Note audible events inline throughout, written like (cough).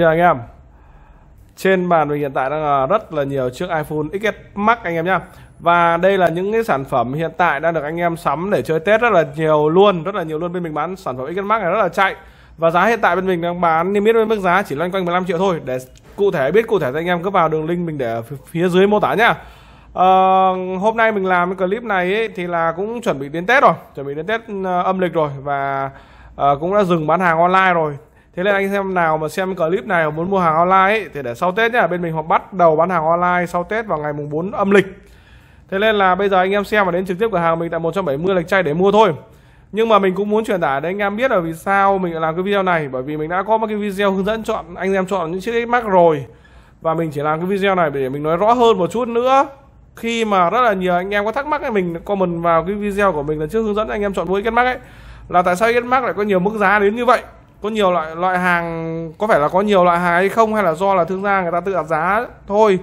Chào anh em Trên bàn mình hiện tại đang là rất là nhiều chiếc iPhone XS Max anh em nhé Và đây là những cái sản phẩm hiện tại đang được anh em sắm để chơi Tết rất là nhiều luôn Rất là nhiều luôn bên mình bán sản phẩm XS Max này rất là chạy Và giá hiện tại bên mình đang bán niêm yết với mức giá chỉ loanh quanh 15 triệu thôi Để cụ thể biết cụ thể thì anh em cứ vào đường link mình để phía dưới mô tả nhá Uh, hôm nay mình làm cái clip này ấy, thì là cũng chuẩn bị đến Tết rồi, chuẩn bị đến Tết ờ, âm lịch rồi và uh, cũng đã dừng bán hàng online rồi thế nên anh xem nào mà xem clip này muốn mua hàng online ấy, thì để sau tết nhá bên mình họ bắt đầu bán hàng online sau tết vào ngày mùng 4 âm lịch thế nên là bây giờ anh em xem và đến trực tiếp cửa hàng mình tại 170 lịch chay để mua thôi nhưng mà mình cũng muốn truyền tải để anh em biết là vì sao mình làm cái video này bởi vì mình đã có một cái video hướng dẫn chọn anh em chọn những chiếc Max rồi và mình chỉ làm cái video này để mình nói rõ hơn một chút nữa khi mà rất là nhiều anh em có thắc mắc ấy, mình comment vào cái video của mình là trước hướng dẫn anh em chọn mua Max ấy là tại sao Max lại có nhiều mức giá đến như vậy có nhiều loại loại hàng có phải là có nhiều loại hàng hay không hay là do là thương gia người ta tự đặt giá thôi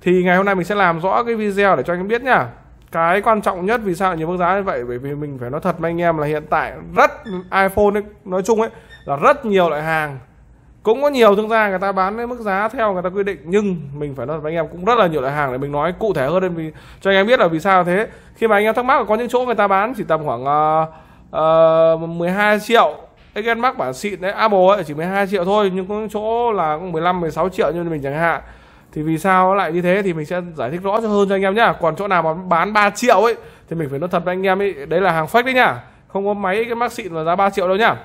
thì ngày hôm nay mình sẽ làm rõ cái video để cho anh em biết nhá cái quan trọng nhất vì sao nhiều mức giá như vậy bởi vì mình phải nói thật với anh em là hiện tại rất iPhone ấy, nói chung ấy là rất nhiều loại hàng cũng có nhiều thương gia người ta bán với mức giá theo người ta quy định nhưng mình phải nói với anh em cũng rất là nhiều loại hàng để mình nói cụ thể hơn vì cho anh em biết là vì sao thế khi mà anh em thắc mắc là có những chỗ người ta bán chỉ tầm khoảng uh, uh, 12 triệu cái Max bản xịn đấy Apple ấy chỉ 12 triệu thôi nhưng có chỗ là cũng 15 16 triệu như mình chẳng hạn thì vì sao nó lại như thế thì mình sẽ giải thích rõ cho hơn cho anh em nhá còn chỗ nào mà bán 3 triệu ấy thì mình phải nói thật với anh em ấy đấy là hàng fake đấy nhá không có máy cái Max xịn mà giá 3 triệu đâu nhá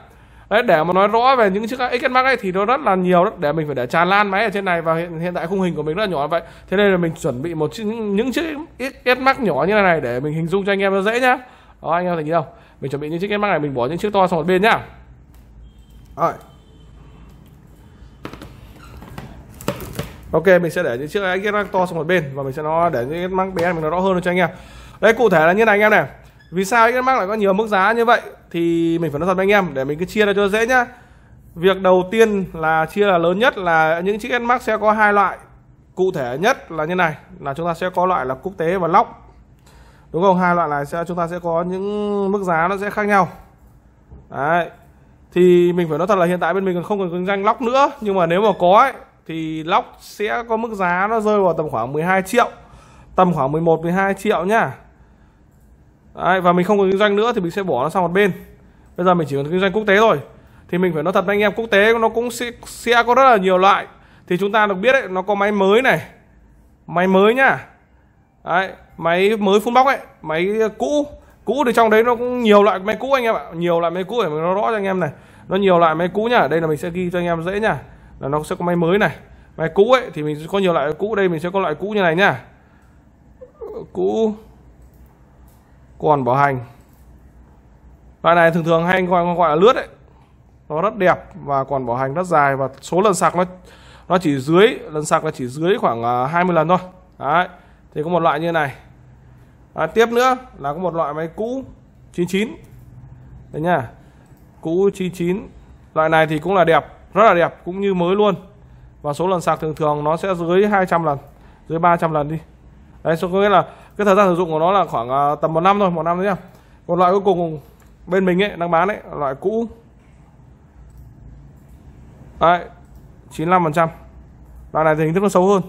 đấy để mà nói rõ về những chiếc X Max ấy thì nó rất là nhiều đất để mình phải để tràn lan máy ở trên này và hiện hiện tại khung hình của mình rất là nhỏ vậy thế nên là mình chuẩn bị một chiếc, những chiếc X Max nhỏ như này, để mình hình dung cho anh em nó dễ nhá đó anh em thấy gì đâu mình chuẩn bị những chiếc X Max này mình bỏ những chiếc to sang một bên nhá rồi ok mình sẽ để những chiếc ghét mắc to sang một bên và mình sẽ nó để những ghét mắc bé mình nó rõ hơn cho anh em đấy cụ thể là như này anh em này vì sao ghét mắc lại có nhiều mức giá như vậy thì mình phải nói thật với anh em để mình cứ chia ra cho dễ nhá việc đầu tiên là chia là lớn nhất là những chiếc Nmax sẽ có hai loại cụ thể nhất là như này là chúng ta sẽ có loại là quốc tế và lóc đúng không hai loại này sẽ chúng ta sẽ có những mức giá nó sẽ khác nhau đấy thì mình phải nói thật là hiện tại bên mình còn không còn kinh doanh lóc nữa nhưng mà nếu mà có ấy, thì lóc sẽ có mức giá nó rơi vào tầm khoảng 12 triệu tầm khoảng 11 12 triệu nhá Đấy, và mình không còn kinh doanh nữa thì mình sẽ bỏ nó sang một bên bây giờ mình chỉ còn kinh doanh quốc tế thôi thì mình phải nói thật anh em quốc tế nó cũng sẽ, sẽ có rất là nhiều loại thì chúng ta được biết ấy, nó có máy mới này máy mới nhá Đấy, máy mới phun bóc ấy máy cũ cũ thì trong đấy nó cũng nhiều loại máy cũ anh em ạ nhiều loại máy cũ để mình nó rõ cho anh em này nó nhiều loại máy cũ nhá đây là mình sẽ ghi cho anh em dễ nhá là nó sẽ có máy mới này máy cũ ấy thì mình sẽ có nhiều loại cũ đây mình sẽ có loại cũ như này nhá cũ còn bảo hành loại này thường thường hay gọi gọi là lướt ấy nó rất đẹp và còn bảo hành rất dài và số lần sạc nó nó chỉ dưới lần sạc là chỉ dưới khoảng 20 à, lần thôi đấy thì có một loại như này à, tiếp nữa là có một loại máy cũ 99 đấy nha cũ 99 loại này thì cũng là đẹp rất là đẹp cũng như mới luôn và số lần sạc thường thường nó sẽ dưới 200 lần dưới 300 lần đi đấy số có nghĩa là cái thời gian sử dụng của nó là khoảng à, tầm một năm thôi một năm đấy nha một loại cuối cùng bên mình ấy đang bán ấy loại cũ đấy 95 phần trăm loại này thì hình thức nó xấu hơn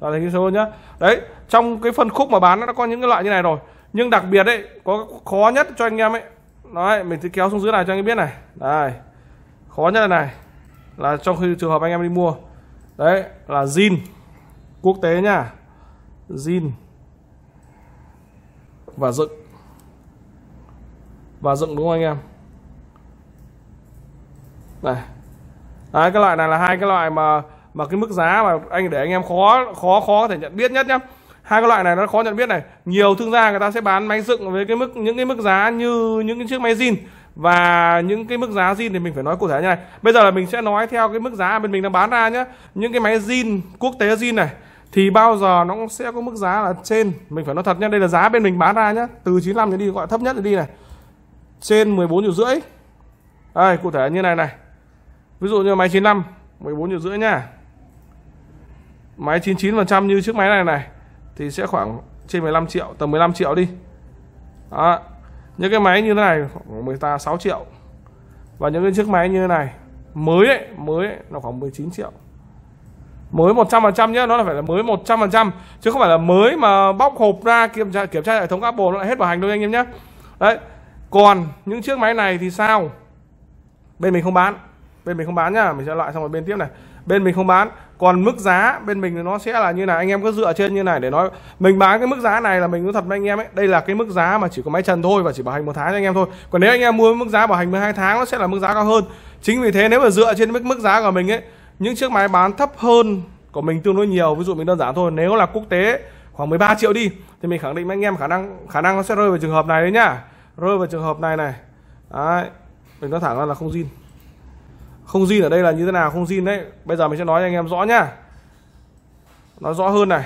là thành ISO nhá đấy trong cái phân khúc mà bán nó đã có những cái loại như này rồi nhưng đặc biệt đấy có khó nhất cho anh em ấy đấy mình sẽ kéo xuống dưới này cho anh em biết này đây khó nhất là này là trong khi trường hợp anh em đi mua đấy là zin quốc tế nha zin và dựng và dựng đúng không anh em này đấy cái loại này là hai cái loại mà mà cái mức giá mà anh để anh em khó khó khó có thể nhận biết nhất nhá hai cái loại này nó khó nhận biết này nhiều thương gia người ta sẽ bán máy dựng với cái mức những cái mức giá như những cái chiếc máy zin và những cái mức giá zin thì mình phải nói cụ thể như này bây giờ là mình sẽ nói theo cái mức giá bên mình đang bán ra nhé những cái máy zin quốc tế zin này thì bao giờ nó cũng sẽ có mức giá là trên mình phải nói thật nhé đây là giá bên mình bán ra nhé từ 95 đến đi gọi thấp nhất đi này trên 14 triệu rưỡi đây cụ thể như này này ví dụ như máy 95 14 triệu rưỡi nhá máy 99% như chiếc máy này này thì sẽ khoảng trên 15 triệu tầm 15 triệu đi đó. những cái máy như thế này khoảng 16 triệu và những cái chiếc máy như thế này mới ấy, mới ấy, nó khoảng 19 triệu mới 100% nhé nó là phải là mới 100% chứ không phải là mới mà bóc hộp ra kiểm tra kiểm tra hệ thống Apple nó lại hết bảo hành đâu anh em nhé đấy còn những chiếc máy này thì sao bên mình không bán bên mình không bán nhá mình sẽ loại xong rồi bên tiếp này bên mình không bán còn mức giá bên mình nó sẽ là như này anh em cứ dựa trên như này để nói mình bán cái mức giá này là mình nói thật với anh em ấy đây là cái mức giá mà chỉ có máy trần thôi và chỉ bảo hành một tháng cho anh em thôi còn nếu anh em mua mức giá bảo hành 12 tháng nó sẽ là mức giá cao hơn chính vì thế nếu mà dựa trên mức mức giá của mình ấy những chiếc máy bán thấp hơn của mình tương đối nhiều ví dụ mình đơn giản thôi nếu là quốc tế khoảng 13 triệu đi thì mình khẳng định với anh em khả năng khả năng nó sẽ rơi vào trường hợp này đấy nhá rơi vào trường hợp này này đấy mình nói thẳng ra là không zin không zin ở đây là như thế nào không zin đấy bây giờ mình sẽ nói cho anh em rõ nhá nói rõ hơn này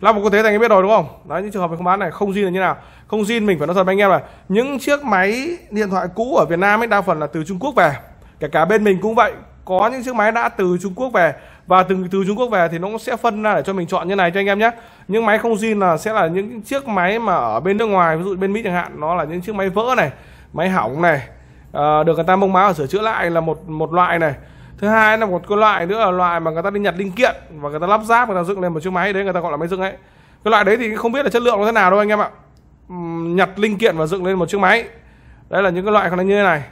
lắp một có thế anh em biết rồi đúng không đấy những trường hợp mình không bán này không zin là như nào không zin mình phải nói thật với anh em là những chiếc máy điện thoại cũ ở Việt Nam ấy đa phần là từ Trung Quốc về kể cả bên mình cũng vậy có những chiếc máy đã từ Trung Quốc về và từ từ Trung Quốc về thì nó cũng sẽ phân ra để cho mình chọn như này cho anh em nhé những máy không zin là sẽ là những chiếc máy mà ở bên nước ngoài ví dụ bên Mỹ chẳng hạn nó là những chiếc máy vỡ này máy hỏng này Ờ, được người ta mông máu sửa chữa lại là một một loại này thứ hai là một cái loại nữa là loại mà người ta đi nhặt linh kiện và người ta lắp ráp người ta dựng lên một chiếc máy đấy người ta gọi là máy dựng ấy cái loại đấy thì không biết là chất lượng nó thế nào đâu anh em ạ nhặt linh kiện và dựng lên một chiếc máy đấy là những cái loại còn như thế này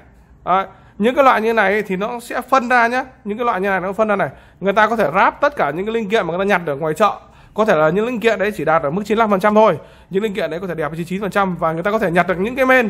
đấy. những cái loại như này thì nó sẽ phân ra nhá những cái loại như này nó phân ra này người ta có thể ráp tất cả những cái linh kiện mà người ta nhặt được ngoài chợ có thể là những linh kiện đấy chỉ đạt ở mức 95% thôi những linh kiện đấy có thể đẹp 99% và người ta có thể nhặt được những cái men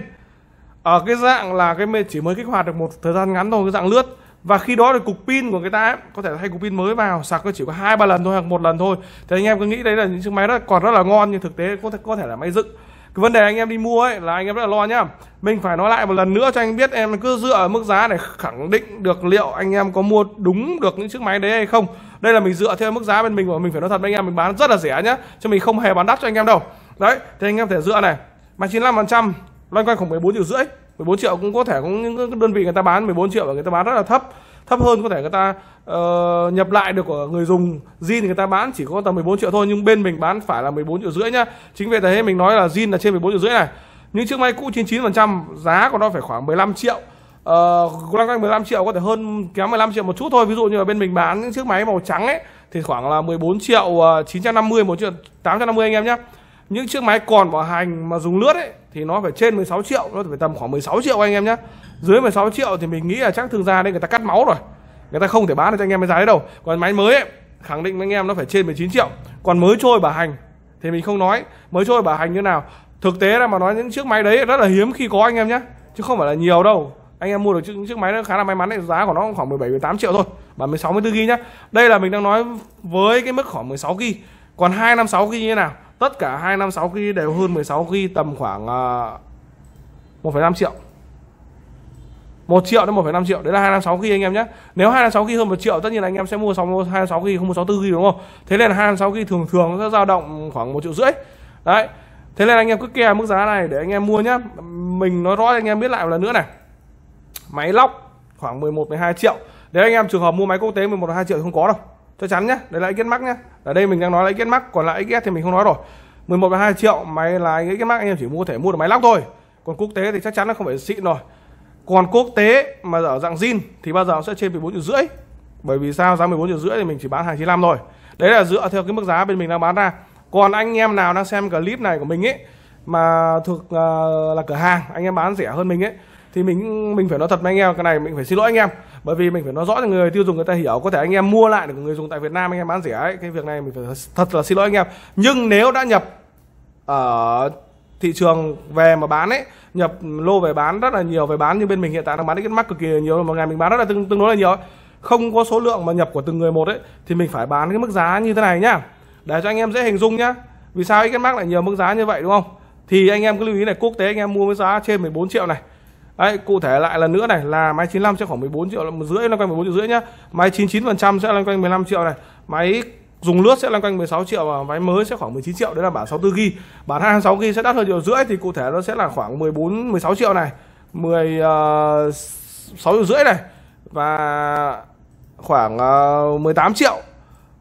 ở ờ, cái dạng là cái chỉ mới kích hoạt được một thời gian ngắn thôi cái dạng lướt và khi đó thì cục pin của người ta ấy, có thể thay cục pin mới vào sạc nó chỉ có hai ba lần thôi hoặc một lần thôi thì anh em cứ nghĩ đấy là những chiếc máy đó còn rất là ngon nhưng thực tế có thể có thể là máy dựng cái vấn đề anh em đi mua ấy là anh em rất là lo nhá mình phải nói lại một lần nữa cho anh biết em cứ dựa ở mức giá để khẳng định được liệu anh em có mua đúng được những chiếc máy đấy hay không đây là mình dựa theo mức giá bên mình và mình phải nói thật với anh em mình bán rất là rẻ nhá chứ mình không hề bán đắt cho anh em đâu đấy thì anh em thể dựa này mà 95 phần trăm loanh quanh khoảng 14 triệu rưỡi 14 triệu cũng có thể có những đơn vị người ta bán 14 triệu và người ta bán rất là thấp thấp hơn có thể người ta uh, nhập lại được của người dùng zin thì người ta bán chỉ có tầm 14 triệu thôi nhưng bên mình bán phải là 14 triệu rưỡi nhá chính vì thế mình nói là zin là trên 14 triệu rưỡi này những chiếc máy cũ 99% giá của nó phải khoảng 15 triệu uh, loanh quanh 15 triệu có thể hơn kém 15 triệu một chút thôi ví dụ như là bên mình bán những chiếc máy màu trắng ấy thì khoảng là 14 triệu uh, 950 1 triệu 850 anh em nhé những chiếc máy còn bảo hành mà dùng lướt ấy thì nó phải trên 16 triệu nó phải tầm khoảng 16 triệu anh em nhé dưới 16 triệu thì mình nghĩ là chắc thương gia đây người ta cắt máu rồi người ta không thể bán được cho anh em cái giá đấy đâu còn máy mới ấy, khẳng định với anh em nó phải trên 19 triệu còn mới trôi bảo hành thì mình không nói mới trôi bảo hành như nào thực tế là mà nói những chiếc máy đấy rất là hiếm khi có anh em nhé chứ không phải là nhiều đâu anh em mua được những chiếc máy nó khá là may mắn đấy giá của nó khoảng 17 18 triệu thôi bản 16 64 gb nhá đây là mình đang nói với cái mức khoảng 16 gb còn 256 gb như thế nào tất cả 256 GB đều hơn 16 GB tầm khoảng uh, ờ, 1,5 triệu 1 triệu đến 1,5 triệu đấy là 256 GB anh em nhé nếu 256 GB hơn 1 triệu tất nhiên là anh em sẽ mua 256 GB không mua 64 GB đúng không thế nên là 256 GB thường thường nó dao động khoảng 1 triệu rưỡi đấy thế nên anh em cứ kè mức giá này để anh em mua nhá mình nói rõ anh em biết lại một lần nữa này máy lóc khoảng 11 12 triệu nếu anh em trường hợp mua máy quốc tế 11 12 triệu thì không có đâu chắc chắn nhá đấy là ý kiến mắc nhá ở đây mình đang nói là XS Max còn lại XS thì mình không nói rồi 11 và 2 triệu máy lái XS Max anh em chỉ mua có thể mua được máy lóc thôi còn quốc tế thì chắc chắn nó không phải xịn rồi còn quốc tế mà ở dạng zin thì bao giờ nó sẽ trên 14 triệu rưỡi bởi vì sao giá 14 triệu rưỡi thì mình chỉ bán hàng 95 rồi đấy là dựa theo cái mức giá bên mình đang bán ra còn anh em nào đang xem clip này của mình ấy mà thuộc uh, là cửa hàng anh em bán rẻ hơn mình ấy thì mình mình phải nói thật với anh em cái này mình phải xin lỗi anh em bởi vì mình phải nói rõ cho người tiêu dùng người ta hiểu có thể anh em mua lại được người dùng tại Việt Nam anh em bán rẻ ấy. cái việc này mình phải thật là xin lỗi anh em nhưng nếu đã nhập ở thị trường về mà bán ấy nhập lô về bán rất là nhiều về bán như bên mình hiện tại đang bán đến mắc cực kỳ nhiều một ngày mình bán rất là tương, tương đối là nhiều ấy. không có số lượng mà nhập của từng người một ấy thì mình phải bán cái mức giá như thế này nhá để cho anh em dễ hình dung nhá vì sao cái mắc lại nhiều mức giá như vậy đúng không thì anh em cứ lưu ý này quốc tế anh em mua với giá trên 14 triệu này Đấy, cụ thể lại lần nữa này là máy 95 sẽ khoảng 14 triệu một rưỡi loanh quanh 14 triệu rưỡi nhá. Máy 99% sẽ lên quanh 15 triệu này. Máy dùng lướt sẽ lên quanh 16 triệu và máy mới sẽ khoảng 19 triệu đấy là bản 64 GB. Bản 26 GB sẽ đắt hơn triệu rưỡi thì cụ thể nó sẽ là khoảng 14 16 triệu này. 10 uh, 6 triệu rưỡi này và khoảng uh, ờ, 18 triệu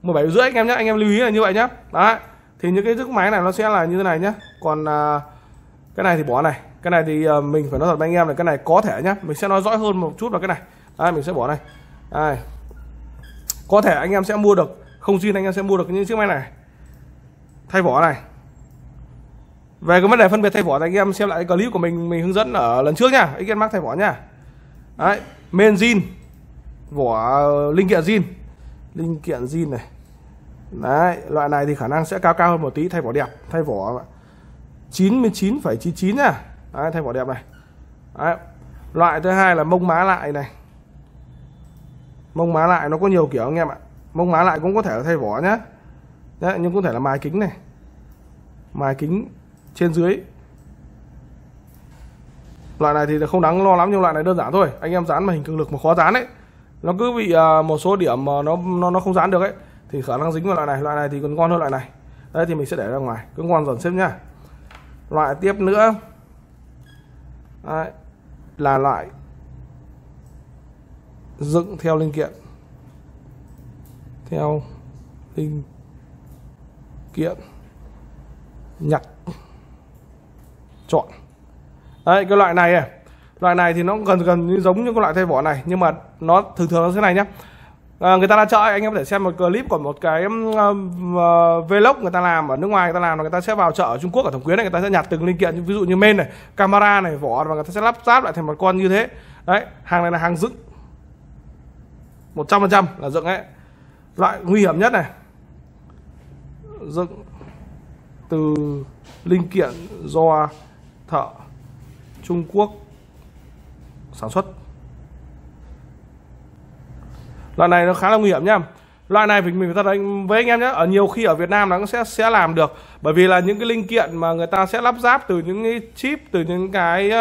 17 triệu rưỡi anh em nhé anh em lưu ý là như vậy nhé đấy thì những cái chiếc máy này nó sẽ là như thế này nhé còn ờ, cái này thì bỏ này cái này thì ờ, mình phải nói thật với anh em là cái này có thể nhá mình sẽ nói rõ hơn một chút vào cái này đây, mình sẽ bỏ này đây. có thể anh em sẽ mua được không xin anh em sẽ mua được những chiếc máy này thay vỏ này về cái vấn đề phân biệt thay vỏ thì anh em xem lại cái clip của mình mình hướng dẫn ở lần trước nhá, ý kiến mắc thay vỏ nhá, đấy men zin vỏ ờ, linh kiện zin linh kiện zin này đấy loại này thì khả năng sẽ cao cao hơn một tí thay vỏ đẹp thay vỏ 99,99 nhá Đấy, thay vỏ đẹp này Đấy. loại thứ hai là mông má lại này mông má lại nó có nhiều kiểu anh em ạ mông má lại cũng có thể là thay vỏ nhá Đấy, nhưng cũng thể là mài kính này mài kính trên dưới loại này thì không đáng lo lắm nhưng loại này đơn giản thôi anh em dán mà hình cường lực mà khó dán ấy nó cứ bị à, một số điểm mà nó nó nó không dán được ấy thì khả năng dính vào loại này loại này thì còn ngon hơn loại này đấy thì mình sẽ để ra ngoài cứ ngon dần xếp nhá loại tiếp nữa Đấy, là loại dựng theo linh kiện theo linh kiện nhặt chọn đấy cái loại này à. loại này thì nó gần gần như giống như cái loại thay vỏ này nhưng mà nó thường thường nó thế này nhá à, người ta ra chợ anh em có thể xem một clip của một cái uh, vlog người ta làm ở nước ngoài người ta làm là người ta sẽ vào chợ ở Trung Quốc ở thẩm quyến này người ta sẽ nhặt từng linh kiện ví dụ như men này camera này vỏ và người ta sẽ lắp ráp lại thành một con như thế đấy hàng này là hàng dựng 100% là dựng ấy loại nguy hiểm nhất này dựng từ linh kiện do thợ Trung Quốc sản xuất loại này nó khá là nguy hiểm nhá loại này mình mình thật anh với anh em nhé ở nhiều khi ở Việt Nam nó cũng sẽ sẽ làm được bởi vì là những cái linh kiện mà người ta sẽ lắp ráp từ những cái chip từ những cái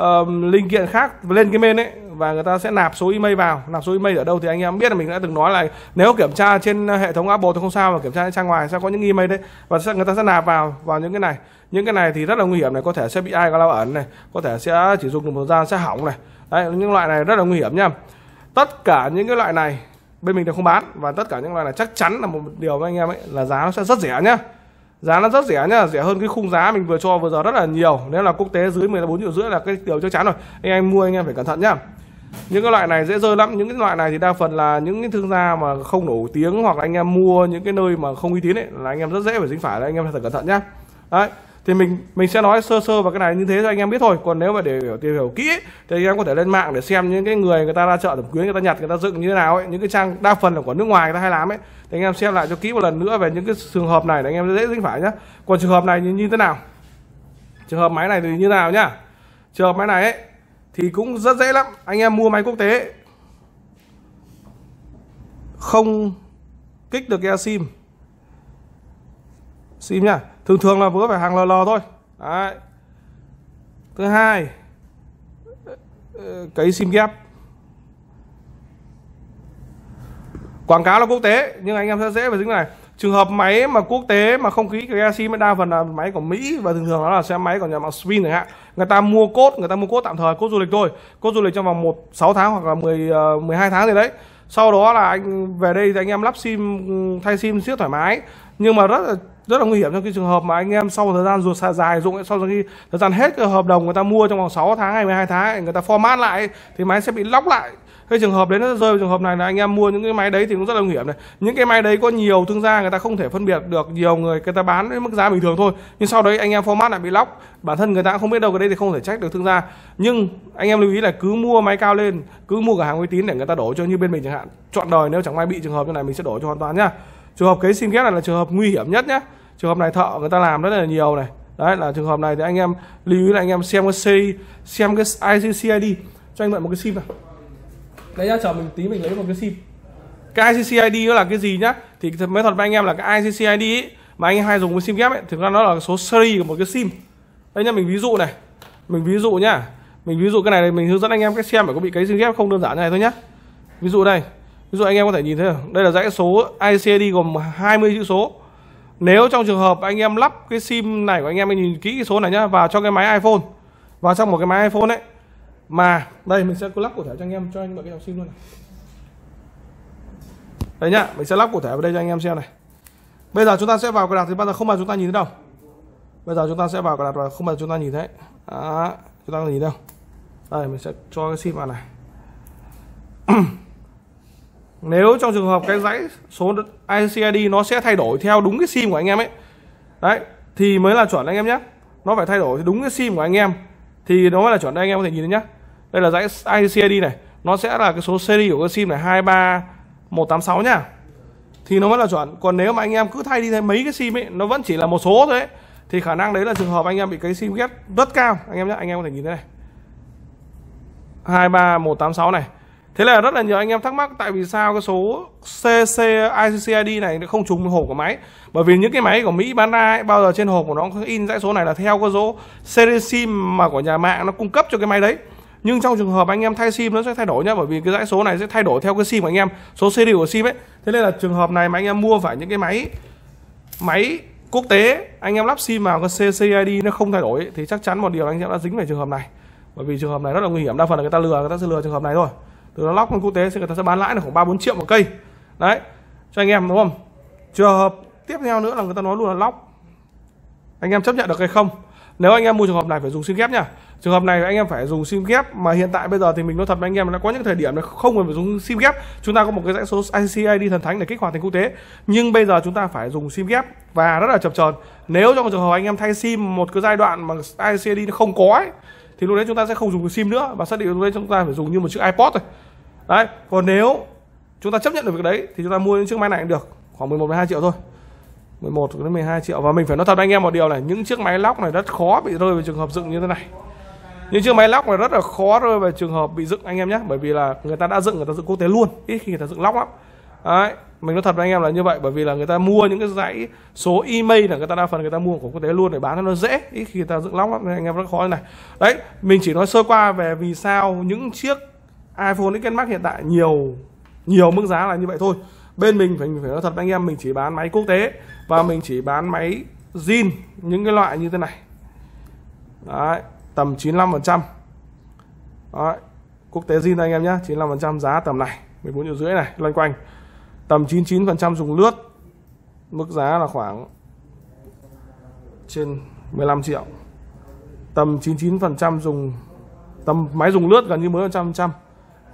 uh, linh kiện khác lên cái main ấy và người ta sẽ nạp số email vào nạp số email ở đâu thì anh em biết là mình đã từng nói là nếu kiểm tra trên hệ thống Apple thì không sao mà kiểm tra trên trang ngoài sẽ có những email đấy và sẽ, người ta sẽ nạp vào vào những cái này những cái này thì rất là nguy hiểm này có thể sẽ bị ai có lao ẩn này có thể sẽ chỉ dùng một thời gian sẽ hỏng này đấy những loại này rất là nguy hiểm nhá tất cả những cái loại này bên mình đều không bán và tất cả những loại này chắc chắn là một điều với anh em ấy là giá nó sẽ rất rẻ nhá giá nó rất rẻ nhá rẻ hơn cái khung giá mình vừa cho vừa giờ rất là nhiều nếu là quốc tế dưới 14 triệu rưỡi là cái điều chắc chắn rồi anh em mua anh em phải cẩn thận nhá những cái loại này dễ rơi lắm những cái loại này thì đa phần là những cái thương gia mà không nổi tiếng hoặc là anh em mua những cái nơi mà không uy tín ấy là anh em rất dễ phải dính phải là anh em phải cẩn thận nhá đấy thì mình mình sẽ nói sơ sơ vào cái này như thế cho anh em biết thôi còn nếu mà để hiểu tìm hiểu kỹ thì anh em có thể lên mạng để xem những cái người người ta ra chợ thẩm quyến người ta nhặt người ta dựng như thế nào ấy những cái trang đa phần là của nước ngoài người ta hay làm ấy thì anh em xem lại cho kỹ một lần nữa về những cái trường hợp này để anh em dễ dính phải nhá còn trường hợp này thì như thế nào trường hợp máy này thì như thế nào nhá trường hợp máy này ấy thì cũng rất dễ lắm anh em mua máy quốc tế không kích được e sim sim nhá thường thường là vớ phải hàng lò lò thôi đấy thứ hai ờ, cấy sim ghép quảng cáo là quốc tế nhưng anh em sẽ dễ về dính này trường hợp máy mà quốc tế mà không khí cái sim đa phần là máy của mỹ và thường thường nó là xe máy của nhà mạng spin chẳng hạn người ta mua cốt người ta mua cốt tạm thời cốt du lịch thôi cốt du lịch trong vòng một sáu tháng hoặc là 10 12 ờ, tháng gì đấy sau đó là anh về đây thì anh em lắp sim thay sim siết thoải mái nhưng mà rất là rất là nguy hiểm trong cái trường hợp mà anh em sau một thời gian ruột dài dụng sau khi thời gian hết cái hợp đồng người ta mua trong vòng 6 tháng hay 12 tháng người ta format lại thì máy sẽ bị lóc lại cái trường hợp đấy nó rơi vào trường hợp này là anh em mua những cái máy đấy thì cũng rất là nguy hiểm này những cái máy đấy có nhiều thương gia người ta không thể phân biệt được nhiều người người ta bán với mức giá bình thường thôi nhưng sau đấy anh em format lại bị lóc bản thân người ta cũng không biết đâu cái đấy thì không thể trách được thương gia nhưng anh em lưu ý là cứ mua máy cao lên cứ mua cửa hàng uy tín để người ta đổ cho như bên mình chẳng hạn chọn đời nếu chẳng may bị trường hợp như này mình sẽ đổ cho hoàn toàn nhá trường hợp cấy xin ghép này là trường hợp nguy hiểm nhất nhé trường hợp này thợ người ta làm rất là nhiều này đấy là trường hợp này thì anh em lưu ý là anh em xem cái C xem cái ICCID cho anh mượn một cái sim này đấy nhá chờ mình tí mình lấy một cái sim cái ICCID đó là cái gì nhá thì mấy thuật với anh em là cái ICCID ấy, mà anh em hay dùng cái sim ghép ấy thực ra nó là số series của một cái sim đấy nhá mình ví dụ này mình ví dụ nhá mình ví dụ cái này mình hướng dẫn anh em cách xem phải có bị cái sim ghép không đơn giản như này thôi nhá ví dụ đây ví dụ anh em có thể nhìn thấy đây là dãy số ICID gồm 20 chữ số nếu trong trường hợp anh em lắp cái sim này của anh em anh nhìn kỹ cái số này nhá vào cho cái máy iPhone vào trong một cái máy iPhone đấy mà đây mình sẽ lắp cụ thể cho anh em cho anh mượn cái dòng sim luôn này đấy nhá mình sẽ lắp cụ thể vào đây cho anh em xem này bây giờ chúng ta sẽ vào cài đặt thì bao giờ không bao giờ chúng ta nhìn thấy đâu bây giờ chúng ta sẽ vào cài đặt và không bao giờ chúng ta nhìn thấy à, chúng ta nhìn đâu đây mình sẽ cho cái sim vào này (clears throat) nếu trong trường hợp cái dãy số ICID nó sẽ thay đổi theo đúng cái sim của anh em ấy đấy thì mới là chuẩn anh em nhé nó phải thay đổi đúng cái sim của anh em thì nó mới là chuẩn anh em có thể nhìn thấy nhé đây là dãy ICID này nó sẽ là cái số series của cái sim này 23186 nhá thì nó mới là chuẩn còn nếu mà anh em cứ thay đi thay mấy cái sim ấy nó vẫn chỉ là một số thôi ấy. thì khả năng đấy là trường hợp anh em bị cái sim ghép rất cao anh em nhé anh em có thể nhìn thấy này 23186 này Thế là rất là nhiều anh em thắc mắc tại vì sao cái số CC ICCID này nó không trùng với hộp của máy. Bởi vì những cái máy của Mỹ bán ra ấy, bao giờ trên hộp của nó cũng in dãy số này là theo cái số series SIM mà của nhà mạng nó cung cấp cho cái máy đấy. Nhưng trong trường hợp anh em thay SIM nó sẽ thay đổi nhá bởi vì cái dãy số này sẽ thay đổi theo cái SIM của anh em, số series của SIM ấy. Thế nên là trường hợp này mà anh em mua phải những cái máy máy quốc tế anh em lắp sim vào cái CCID nó không thay đổi thì chắc chắn một điều anh em đã dính về trường hợp này bởi vì trường hợp này rất là nguy hiểm đa phần là người ta lừa người ta sẽ lừa trường hợp này thôi từ nó lóc lên quốc tế thì người ta sẽ bán lãi là khoảng ba bốn triệu một cây đấy cho anh em đúng không trường hợp tiếp theo nữa là người ta nói luôn là lóc anh em chấp nhận được hay không nếu anh em mua trường hợp này phải dùng sim ghép nha trường hợp này anh em phải dùng sim ghép mà hiện tại bây giờ thì mình nói thật với anh em là có những thời điểm là không cần phải dùng sim ghép chúng ta có một cái dãy số ICID thần thánh để kích hoạt thành quốc tế nhưng bây giờ chúng ta phải dùng sim ghép và rất là chập chờn nếu trong trường hợp anh em thay sim một cái giai đoạn mà ICID nó không có ấy, thì lúc đấy chúng ta sẽ không dùng cái sim nữa và xác định lúc đấy chúng ta phải dùng như một chiếc ipod thôi đấy còn nếu chúng ta chấp nhận được việc đấy thì chúng ta mua những chiếc máy này cũng được khoảng 11 12 triệu thôi 11 đến 12 triệu và mình phải nói thật anh em một điều này những chiếc máy lóc này rất khó bị rơi vào trường hợp dựng như thế này những chiếc máy lóc này rất là khó rơi vào trường hợp bị dựng anh em nhé bởi vì là người ta đã dựng người ta dựng quốc tế luôn ít khi người ta dựng lóc lắm Đấy, mình nói thật với anh em là như vậy bởi vì là người ta mua những cái dãy số email là người ta đa phần người ta mua của quốc tế luôn để bán nó dễ ít khi người ta dựng lóc lắm nên anh em rất khó này đấy mình chỉ nói sơ qua về vì sao những chiếc iPhone XS Max hiện tại nhiều nhiều mức giá là như vậy thôi bên mình phải, phải nói thật với anh em mình chỉ bán máy quốc tế và mình chỉ bán máy zin những cái loại như thế này đấy, tầm 95 phần trăm quốc tế zin anh em nhé 95 phần trăm giá tầm này 14 triệu rưỡi này loanh quanh tầm 99% dùng lướt mức giá là khoảng trên 15 triệu tầm 99% dùng tầm máy dùng lướt gần như mới 100%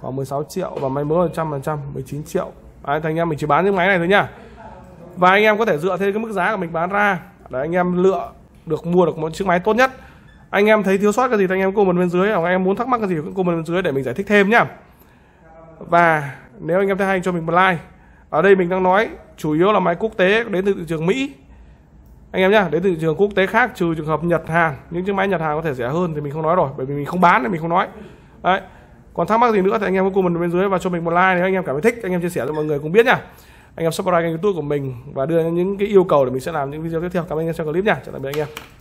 khoảng 16 triệu và máy mới 100% 19 triệu đấy, thì anh em mình chỉ bán những máy này thôi nha và anh em có thể dựa theo cái mức giá của mình bán ra để anh em lựa được mua được một chiếc máy tốt nhất anh em thấy thiếu sót cái gì thì anh em comment bên dưới hoặc anh em muốn thắc mắc cái gì cũng comment bên dưới để mình giải thích thêm nhá và nếu anh em thấy hay cho mình một like ở đây mình đang nói chủ yếu là máy quốc tế đến từ thị trường Mỹ anh em nhá đến từ thị trường quốc tế khác trừ trường hợp Nhật Hàn những chiếc máy Nhật Hàn có thể rẻ hơn thì mình không nói rồi bởi vì mình không bán nên mình không nói đấy còn thắc mắc gì nữa thì anh em hãy comment bên dưới và cho mình một like nếu anh em cảm thấy thích anh em chia sẻ cho mọi người cùng biết nha anh em subscribe kênh youtube của mình và đưa những cái yêu cầu để mình sẽ làm những video tiếp theo cảm ơn anh em xem clip nha chào tạm biệt anh em